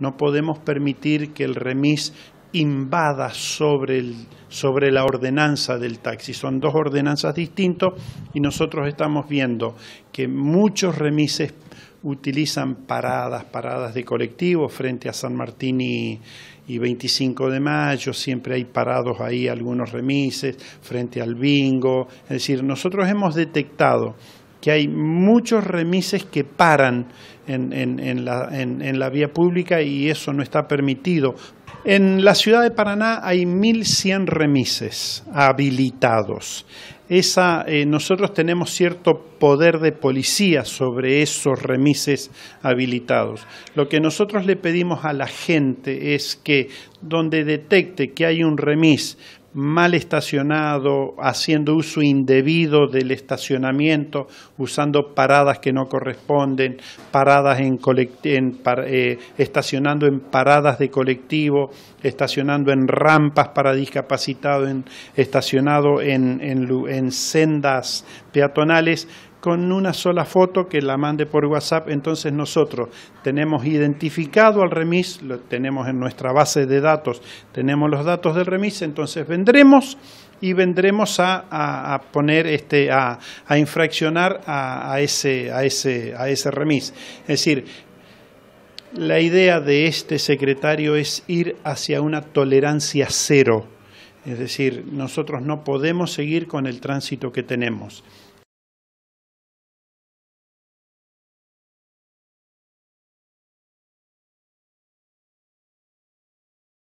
No podemos permitir que el remis invada sobre, el, sobre la ordenanza del taxi. Son dos ordenanzas distintas y nosotros estamos viendo que muchos remises utilizan paradas, paradas de colectivo frente a San Martín y, y 25 de mayo, siempre hay parados ahí algunos remises frente al bingo. Es decir, nosotros hemos detectado que hay muchos remises que paran en, la, vía pública y eso no está permitido. En la ciudad de Paraná hay 1.100 remises habilitados. Eh, nosotros tenemos cierto poder de policía sobre esos remises habilitados. Lo que nosotros le pedimos a la gente es que donde detecte que hay un remis mal estacionado, haciendo uso indebido del estacionamiento, usando paradas que no corresponden, paradas en, en eh, estacionando en paradas de colectivo, estacionando en rampas para discapacitados, estacionado en sendas peatonales con una sola foto que la mande por WhatsApp. Entonces nosotros tenemos identificado al remis, lo tenemos en nuestra base de datos, tenemos los datos del remis, entonces vendremos y vendremos a, poner este a, a infraccionar a, ese a ese a ese remis. Es decir, la idea de este secretario es ir hacia una tolerancia cero. Es decir, nosotros no podemos seguir con el tránsito que tenemos.